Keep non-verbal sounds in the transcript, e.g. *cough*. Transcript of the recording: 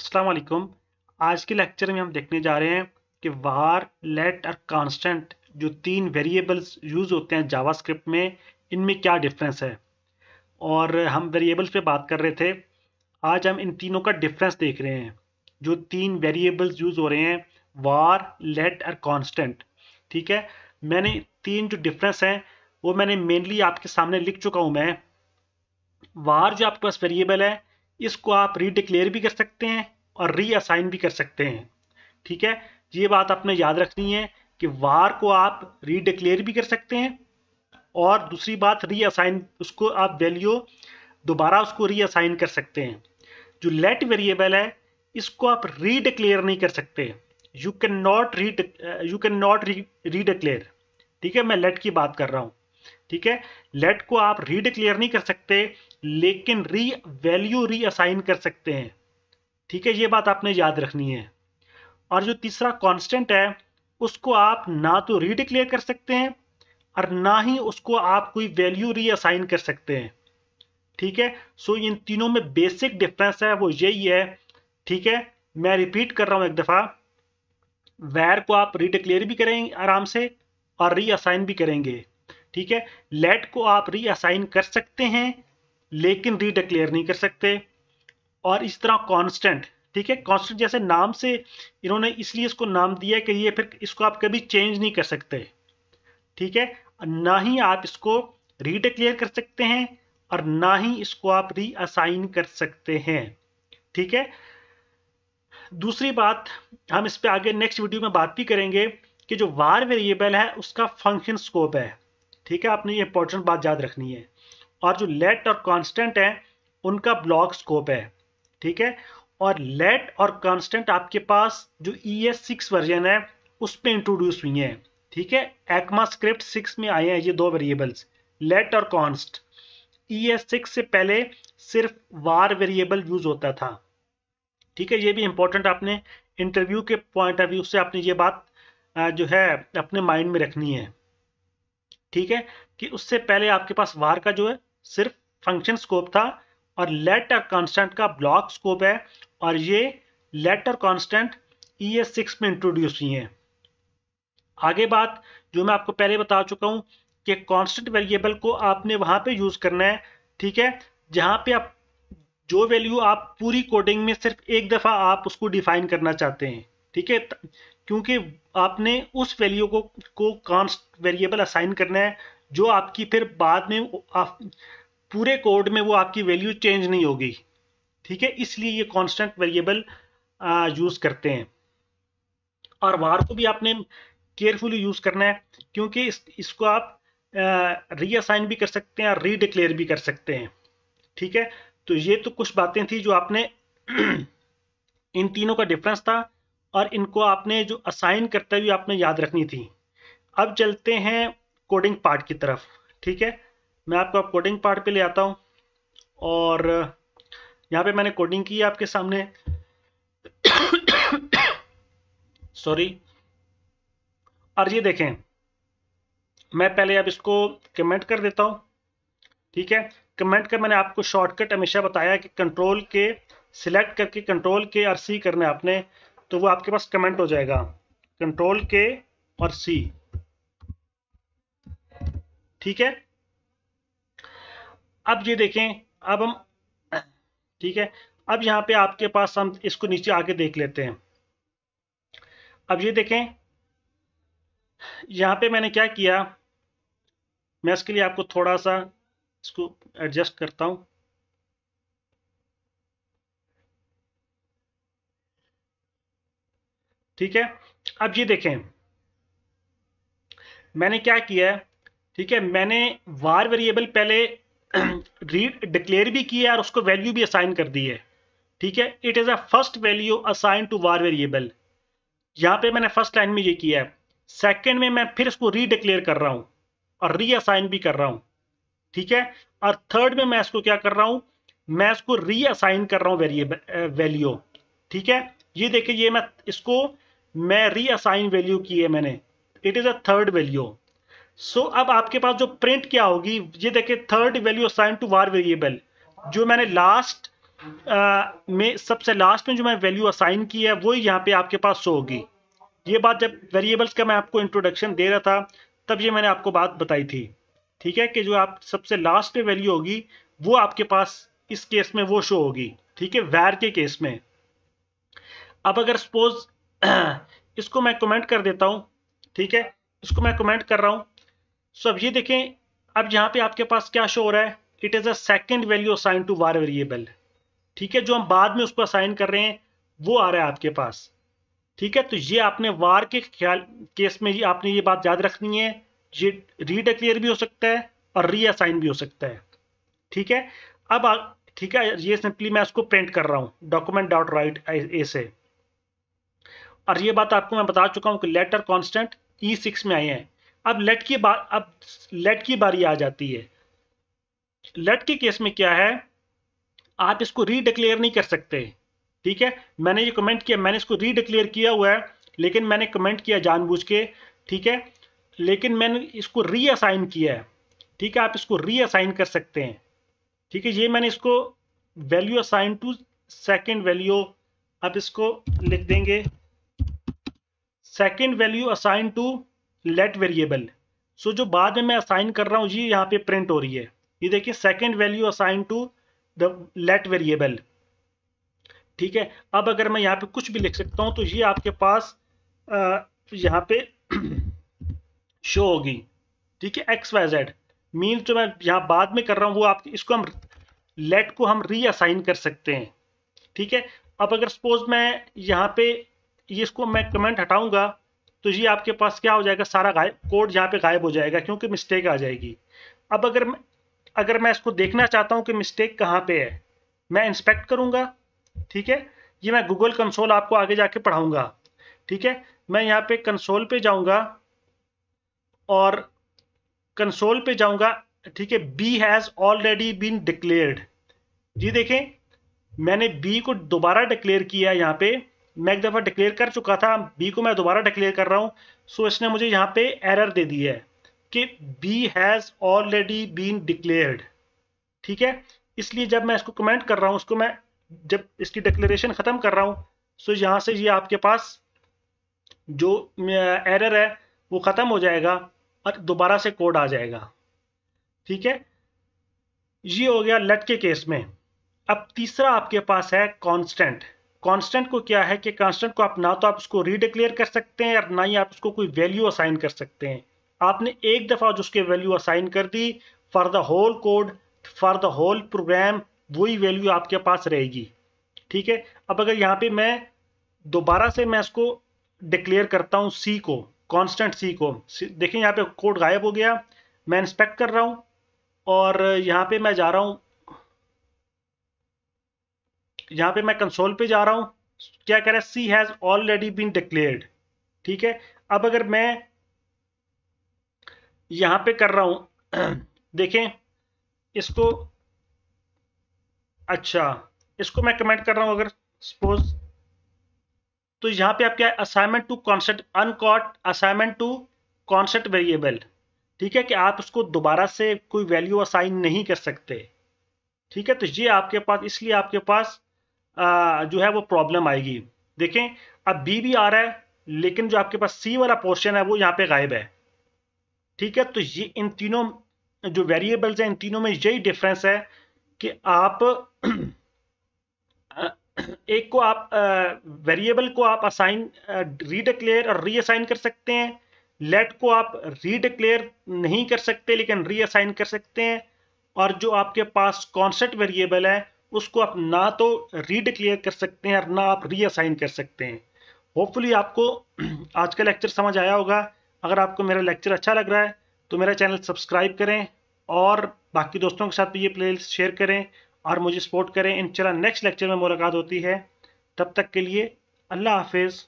असलम आज के लेक्चर में हम देखने जा रहे हैं कि वार लेट और कांस्टेंट जो तीन वेरिएबल्स यूज़ होते हैं जावास्क्रिप्ट में इनमें क्या डिफरेंस है और हम वेरिएबल्स पे बात कर रहे थे आज हम इन तीनों का डिफरेंस देख रहे हैं जो तीन वेरिएबल्स यूज़ हो रहे हैं वार लेट और कॉन्स्टेंट ठीक है मैंने तीन जो डिफरेंस हैं वो मैंने मेनली आपके सामने लिख चुका हूँ मैं वार जो आपके पास वेरिएबल है इसको आप रीडिक्लेयर भी कर सकते हैं और रीअसाइन भी कर सकते हैं ठीक है ये बात आपने याद रखनी है कि वार को आप रीडिक्लेयर भी कर सकते हैं और दूसरी बात रीअसाइन उसको आप वैल्यू दोबारा उसको रीअसाइन कर सकते हैं जो लेट वेरिएबल है इसको आप रीडिक्लेयर नहीं कर सकते you can not read you can not redeclare ठीक है मैं लेट की बात कर रहा हूँ ठीक है लेट को आप रीडिक्लेयर नहीं कर सकते लेकिन री वैल्यू रीअसाइन कर सकते हैं ठीक है ये बात आपने याद रखनी है और जो तीसरा कांस्टेंट है उसको आप ना तो रीडिक्लेयर कर सकते हैं और ना ही उसको आप कोई वैल्यू रीअसाइन कर सकते हैं ठीक है सो इन तीनों में बेसिक डिफरेंस है वो यही है ठीक है मैं रिपीट कर रहा हूं एक दफ़ा वैर को आप रीडिक्लेयर भी करेंगे आराम से और रीअसाइन भी करेंगे ठीक है लेट को आप रीअसाइन कर सकते हैं लेकिन रीडिक्लेयर नहीं कर सकते और इस तरह कांस्टेंट ठीक है कांस्टेंट जैसे नाम से इन्होंने इसलिए इसको नाम दिया कि ये फिर इसको आप कभी चेंज नहीं कर सकते ठीक है ना ही आप इसको रीडिक्लेयर कर सकते हैं और ना ही इसको आप रीअसाइन कर सकते हैं ठीक है दूसरी बात हम इस पर आगे नेक्स्ट वीडियो में बात भी करेंगे कि जो वार वेरिएबल है उसका फंक्शन स्कोप है ठीक है आपने ये इंपॉर्टेंट बात याद रखनी है और जो लेट और कांस्टेंट है उनका ब्लॉक स्कोप है ठीक है और लेट और कांस्टेंट आपके पास जो ई एस सिक्स वर्जन है उस पर इंट्रोड्यूस हुई है ठीक है एक्मा स्क्रिप्ट सिक्स में आए हैं ये दो वेरिएबल्स लेट और कॉन्स्ट ई एस सिक्स से पहले सिर्फ वार वेरिएबल यूज होता था ठीक है ये भी इंपॉर्टेंट आपने इंटरव्यू के पॉइंट ऑफ व्यू से आपने ये बात जो है अपने माइंड में रखनी है ठीक है कि उससे पहले आपके पास वार का जो है सिर्फ फंक्शन स्कोप था और लेट और कांस्टेंट का ब्लॉक स्कोप है और ये लेट और कांस्टेंट ई एस सिक्स में इंट्रोड्यूस हुई है आगे बात जो मैं आपको पहले बता चुका हूँ कि कांस्टेंट वेरिएबल को आपने वहाँ पे यूज़ करना है ठीक है जहाँ पे आप जो वैल्यू आप पूरी कोडिंग में सिर्फ एक दफ़ा आप उसको डिफाइन करना चाहते हैं ठीक है क्योंकि आपने उस वैल्यू को को कॉन्स्ट वेरिएबल असाइन करना है जो आपकी फिर बाद में आप, पूरे कोड में वो आपकी वैल्यू चेंज नहीं होगी ठीक है इसलिए ये कॉन्स्टेंट वेरिएबल यूज़ करते हैं और वार को भी आपने केयरफुली यूज़ करना है क्योंकि इस, इसको आप रीअसाइन भी कर सकते हैं और रीडिक्लेयर भी कर सकते हैं ठीक है तो ये तो कुछ बातें थी जो आपने *clears throat* इन तीनों का डिफरेंस था और इनको आपने जो असाइन करते हुए आपने याद रखनी थी अब चलते हैं कोडिंग पार्ट की तरफ ठीक है मैं आपको अब कोडिंग पार्ट पे ले आता हूँ और यहाँ पे मैंने कोडिंग की है आपके सामने सॉरी और ये देखें मैं पहले अब इसको कमेंट कर देता हूँ ठीक है कमेंट कर मैंने आपको शॉर्टकट हमेशा बताया कि कंट्रोल के सिलेक्ट करके कंट्रोल के और सी आपने तो वो आपके पास कमेंट हो जाएगा कंट्रोल के और सी ठीक है अब ये देखें अब हम ठीक है अब यहां पे आपके पास हम इसको नीचे आके देख लेते हैं अब ये देखें यहां पे मैंने क्या किया मैं इसके लिए आपको थोड़ा सा इसको एडजस्ट करता हूं ठीक है अब ये देखें मैंने क्या किया है ठीक है मैंने वार वेरिएबल पहले रीड *clears throat* डिक्लेयर भी किया है और उसको वैल्यू भी असाइन कर दी है ठीक है it is a first value assign to var variable यहां पे मैंने फर्स्ट लाइन में ये किया है सेकंड में मैं फिर इसको रीडिक्लेयर कर रहा हूं और रीअसाइन भी कर रहा हूं ठीक है और थर्ड में मैं इसको क्या कर रहा हूं मैं इसको रीअसाइन कर रहा हूं वेरिएबल वैल्यू ठीक है ये देखिए ये मैं इसको मैं रीअसाइन वैल्यू की है मैंने it is a third value so अब आपके पास जो प्रिंट क्या होगी ये देखिए third value assign to var variable जो मैंने लास्ट में सबसे लास्ट में जो मैं वैल्यू असाइन की है वो यहाँ पे आपके पास शो होगी ये बात जब वेरिएबल्स का मैं आपको इंट्रोडक्शन दे रहा था तब ये मैंने आपको बात बताई थी ठीक है कि जो आप सबसे लास्ट में वैल्यू होगी वो आपके पास इस केस में वो शो होगी ठीक है वैर के केस में अब अगर सपोज *clears throat* इसको मैं कमेंट कर देता हूँ ठीक है इसको मैं कमेंट कर रहा हूँ सो अब ये देखें अब यहाँ पे आपके पास क्या शो हो रहा है it is a second value assign to var variable ठीक है जो हम बाद में उसको असाइन कर रहे हैं वो आ रहा है आपके पास ठीक है तो ये आपने वार के ख्याल केस में ये आपने ये बात याद रखनी है ये रीडिक्लेयर भी हो सकता है और रीअसाइन भी हो सकता है ठीक है अब ठीक है ये सिंपली मैं उसको प्रिंट कर रहा हूँ डॉक्यूमेंट डॉट राइट ए से और ये बात आपको मैं बता चुका हूँ कि लेट और कॉन्स्टेंट ई सिक्स में आए हैं अब लेट की बात अब लेट की बारी आ जाती है लेट के केस में क्या है आप इसको रीडिक्लेयर नहीं कर सकते ठीक है मैंने ये कमेंट किया मैंने इसको रीडिक्लेयर किया हुआ है लेकिन मैंने कमेंट किया जानबूझ के ठीक है लेकिन मैंने इसको रीअसाइन किया है ठीक है आप इसको रीअसाइन कर सकते हैं ठीक है ये मैंने इसको value assign to second value आप इसको लिख देंगे second value assign to let variable so जो बाद में मैं असाइन कर रहा हूँ ये यहाँ पे प्रिंट हो रही है ये देखिए second value assign to the let variable ठीक है अब अगर मैं यहाँ पे कुछ भी लिख सकता हूँ तो ये आपके पास यहाँ पे शो *clears throat* होगी ठीक है एक्स वाई जेड मीन जो मैं यहाँ बाद में कर रहा हूँ वो आप इसको हम लेट को हम रीअसाइन कर सकते हैं ठीक है अब अगर सपोज मैं यहाँ पे इसको मैं कमेंट हटाऊंगा तो ये आपके पास क्या हो जाएगा सारा गायब कोड यहाँ पे गायब हो जाएगा क्योंकि मिस्टेक आ जाएगी अब अगर मैं अगर मैं इसको देखना चाहता हूँ कि मिस्टेक कहाँ पे है मैं इंस्पेक्ट करूँगा ठीक है ये मैं गूगल कंसोल आपको आगे जाके पढ़ाऊँगा ठीक है मैं यहाँ पे कंसोल पे जाऊँगा और कंसोल पे जाऊँगा ठीक है B has already been declared जी देखें मैंने बी को दोबारा डिक्लेयर किया यहाँ पर मैं एक दफ़ा डिक्लेयर कर चुका था बी को मैं दोबारा डिक्लेयर कर रहा हूँ सो इसने मुझे यहाँ पे एरर दे दी है कि B has already been declared ठीक है इसलिए जब मैं इसको कमेंट कर रहा हूँ उसको मैं जब इसकी डिक्लेरेशन ख़त्म कर रहा हूँ सो यहाँ से ये यह आपके पास जो एरर है वो ख़त्म हो जाएगा और दोबारा से कोड आ जाएगा ठीक है ये हो गया लट के केस में अब तीसरा आपके पास है कांस्टेंट कांस्टेंट को क्या है कि कांस्टेंट को आप ना तो आप उसको रीडिक्लेयर कर सकते हैं और ना ही आप उसको कोई वैल्यू असाइन कर सकते हैं आपने एक दफ़ा जो उसके वैल्यू असाइन कर दी for the whole code for the whole program वही वैल्यू आपके पास रहेगी ठीक है अब अगर यहाँ पे मैं दोबारा से मैं इसको डिक्लेयर करता हूँ सी को कॉन्स्टेंट सी को देखिए यहाँ पे कोड गायब हो गया मैं इंस्पेक्ट कर रहा हूँ और यहाँ पे मैं जा रहा हूँ यहाँ पे मैं कंसोल पे जा रहा हूँ क्या कह रहा है C has already been declared ठीक है अब अगर मैं यहाँ पे कर रहा हूँ *clears throat* देखें इसको अच्छा इसको मैं कमेंट कर रहा हूँ अगर सपोज तो यहाँ पे आप क्या assignment to concept uncaught assignment to concept variable ठीक है कि आप उसको दोबारा से कोई वैल्यू असाइन नहीं कर सकते ठीक है तो ये आपके पास इसलिए आपके पास जो है वो प्रॉब्लम आएगी देखें अब बी भी आ रहा है लेकिन जो आपके पास सी वाला पोर्शन है वो यहाँ पे गायब है ठीक है तो ये इन तीनों जो वेरिएबल्स हैं इन तीनों में यही डिफरेंस है कि आप *clears throat* एक को आप वेरिएबल को आप असाइन रीडिक्लेयर और रीअसाइन कर सकते हैं लेट को आप रीडिक्लेयर नहीं कर सकते लेकिन रीअसाइन कर सकते हैं और जो आपके पास कॉन्सेप्ट वेरिएबल है उसको आप ना तो रीडिक्लेयर कर सकते हैं और ना आप रीअसाइन कर सकते हैं होपफुली आपको *clears throat* आज का लेक्चर समझ आया होगा अगर आपको मेरा लेक्चर अच्छा लग रहा है तो मेरा चैनल सब्सक्राइब करें और बाकी दोस्तों के साथ भी ये प्ले शेयर करें और मुझे सपोर्ट करें इन नेक्स्ट लेक्चर में मुलाकात होती है तब तक के लिए अल्लाह हाफिज़